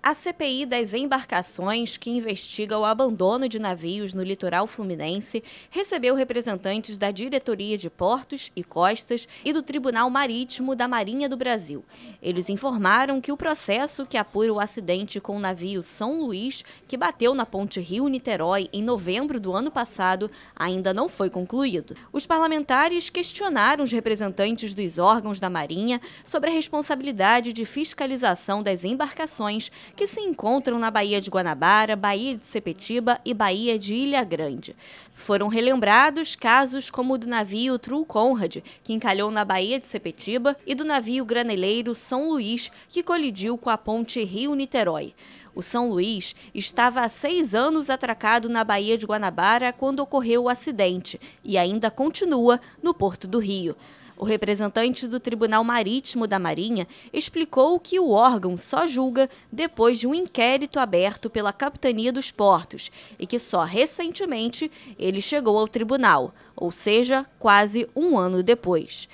A CPI das embarcações, que investiga o abandono de navios no litoral fluminense, recebeu representantes da Diretoria de Portos e Costas e do Tribunal Marítimo da Marinha do Brasil. Eles informaram que o processo que apura o acidente com o navio São Luís, que bateu na ponte Rio-Niterói em novembro do ano passado, ainda não foi concluído. Os parlamentares questionaram os representantes dos órgãos da Marinha sobre a responsabilidade de fiscalização das embarcações que se encontram na Baía de Guanabara, Baía de Sepetiba e Baía de Ilha Grande. Foram relembrados casos como o do navio True Conrad, que encalhou na Baía de Sepetiba, e do navio graneleiro São Luís, que colidiu com a ponte Rio-Niterói. O São Luís estava há seis anos atracado na Baía de Guanabara quando ocorreu o acidente e ainda continua no Porto do Rio. O representante do Tribunal Marítimo da Marinha explicou que o órgão só julga depois de um inquérito aberto pela Capitania dos Portos e que só recentemente ele chegou ao tribunal, ou seja, quase um ano depois.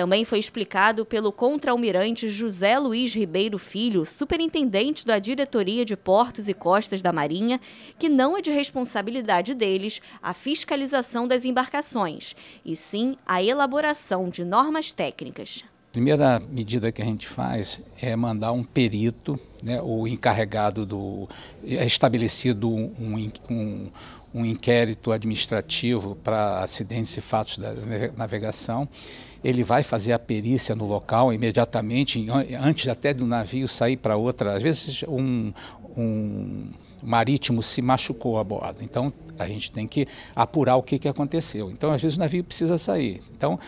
Também foi explicado pelo contra-almirante José Luiz Ribeiro Filho, superintendente da Diretoria de Portos e Costas da Marinha, que não é de responsabilidade deles a fiscalização das embarcações, e sim a elaboração de normas técnicas primeira medida que a gente faz é mandar um perito, né, O encarregado do. É estabelecido um, um, um inquérito administrativo para acidentes e fatos da navegação. Ele vai fazer a perícia no local imediatamente, antes até do navio sair para outra. Às vezes, um, um marítimo se machucou a bordo. Então, a gente tem que apurar o que, que aconteceu. Então, às vezes, o navio precisa sair. Então,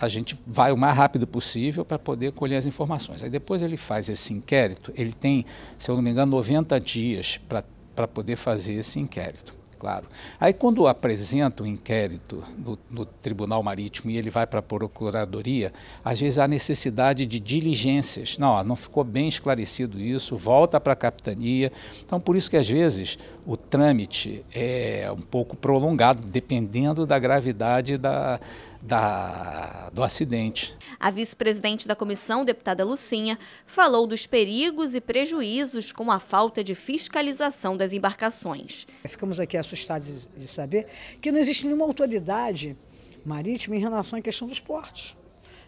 a gente vai o mais rápido possível para poder colher as informações. Aí depois ele faz esse inquérito, ele tem, se eu não me engano, 90 dias para poder fazer esse inquérito claro. Aí, quando apresenta o um inquérito no, no, Tribunal Marítimo e ele vai para a Procuradoria, às vezes há necessidade de diligências. Não, não ficou bem esclarecido isso, volta para a capitania. Então, por isso que, às vezes, o trâmite é um pouco prolongado, dependendo da gravidade da, da do acidente. A vice-presidente da comissão, deputada Lucinha, falou dos perigos e prejuízos com a falta de fiscalização das embarcações. Ficamos aqui assustados de saber que não existe nenhuma autoridade marítima em relação à questão dos portos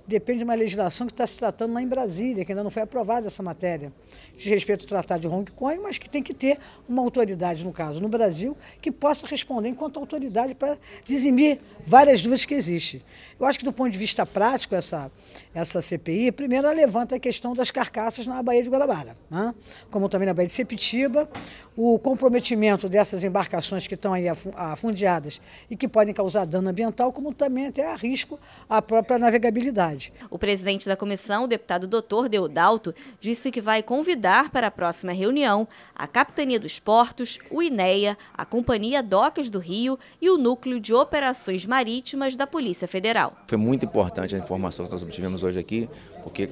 depende de uma legislação que está se tratando lá em Brasília, que ainda não foi aprovada essa matéria. de respeito ao Tratado de Hong Kong, mas que tem que ter uma autoridade, no caso, no Brasil, que possa responder enquanto autoridade para dizimir várias dúvidas que existem. Eu acho que, do ponto de vista prático, essa, essa CPI, primeiro, ela levanta a questão das carcaças na Baía de Guanabara, né? como também na Baía de Sepitiba, o comprometimento dessas embarcações que estão aí afundiadas e que podem causar dano ambiental, como também até a risco à própria navegabilidade. O presidente da comissão, o deputado doutor Deodalto, disse que vai convidar para a próxima reunião a Capitania dos Portos, o INEA, a Companhia Docas do Rio e o Núcleo de Operações Marítimas da Polícia Federal. Foi muito importante a informação que nós obtivemos hoje aqui, porque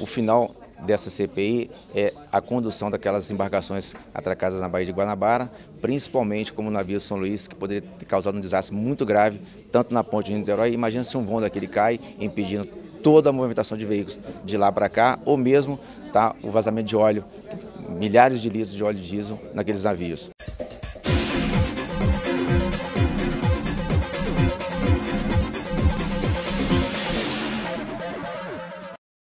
o final dessa CPI é a condução daquelas embarcações atracadas na Baía de Guanabara, principalmente como o navio São Luís, que poderia ter causado um desastre muito grave, tanto na ponte de Niterói, imagina se um voo daquele cai, impedindo toda a movimentação de veículos de lá para cá, ou mesmo tá, o vazamento de óleo, milhares de litros de óleo diesel naqueles navios.